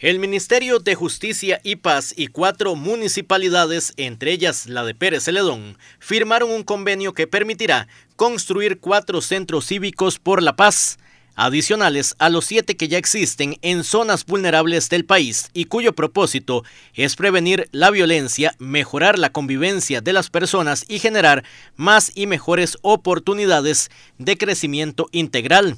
El Ministerio de Justicia y Paz y cuatro municipalidades, entre ellas la de Pérez Celedón, firmaron un convenio que permitirá construir cuatro centros cívicos por la paz, adicionales a los siete que ya existen en zonas vulnerables del país y cuyo propósito es prevenir la violencia, mejorar la convivencia de las personas y generar más y mejores oportunidades de crecimiento integral.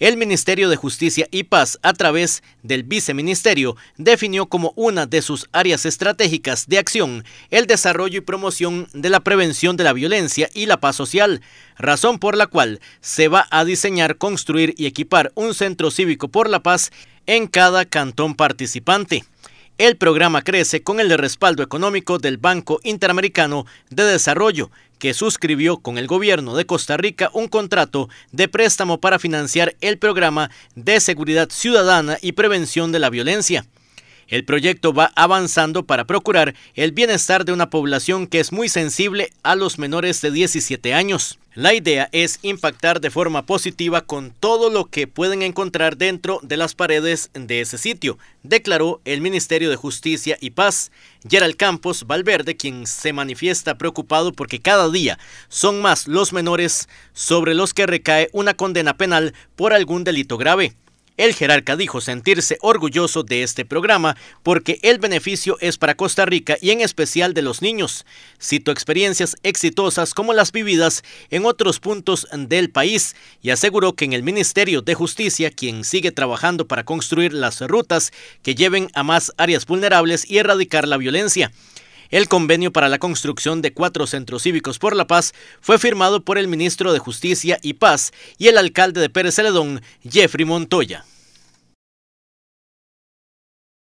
El Ministerio de Justicia y Paz, a través del Viceministerio, definió como una de sus áreas estratégicas de acción el desarrollo y promoción de la prevención de la violencia y la paz social, razón por la cual se va a diseñar, construir y equipar un centro cívico por la paz en cada cantón participante. El programa crece con el respaldo económico del Banco Interamericano de Desarrollo, que suscribió con el gobierno de Costa Rica un contrato de préstamo para financiar el programa de seguridad ciudadana y prevención de la violencia. El proyecto va avanzando para procurar el bienestar de una población que es muy sensible a los menores de 17 años. La idea es impactar de forma positiva con todo lo que pueden encontrar dentro de las paredes de ese sitio, declaró el Ministerio de Justicia y Paz, Gerald Campos Valverde, quien se manifiesta preocupado porque cada día son más los menores sobre los que recae una condena penal por algún delito grave. El jerarca dijo sentirse orgulloso de este programa porque el beneficio es para Costa Rica y en especial de los niños. Citó experiencias exitosas como las vividas en otros puntos del país y aseguró que en el Ministerio de Justicia, quien sigue trabajando para construir las rutas que lleven a más áreas vulnerables y erradicar la violencia, el convenio para la construcción de cuatro centros cívicos por la paz fue firmado por el ministro de Justicia y Paz y el alcalde de Pérez Celedón, Jeffrey Montoya.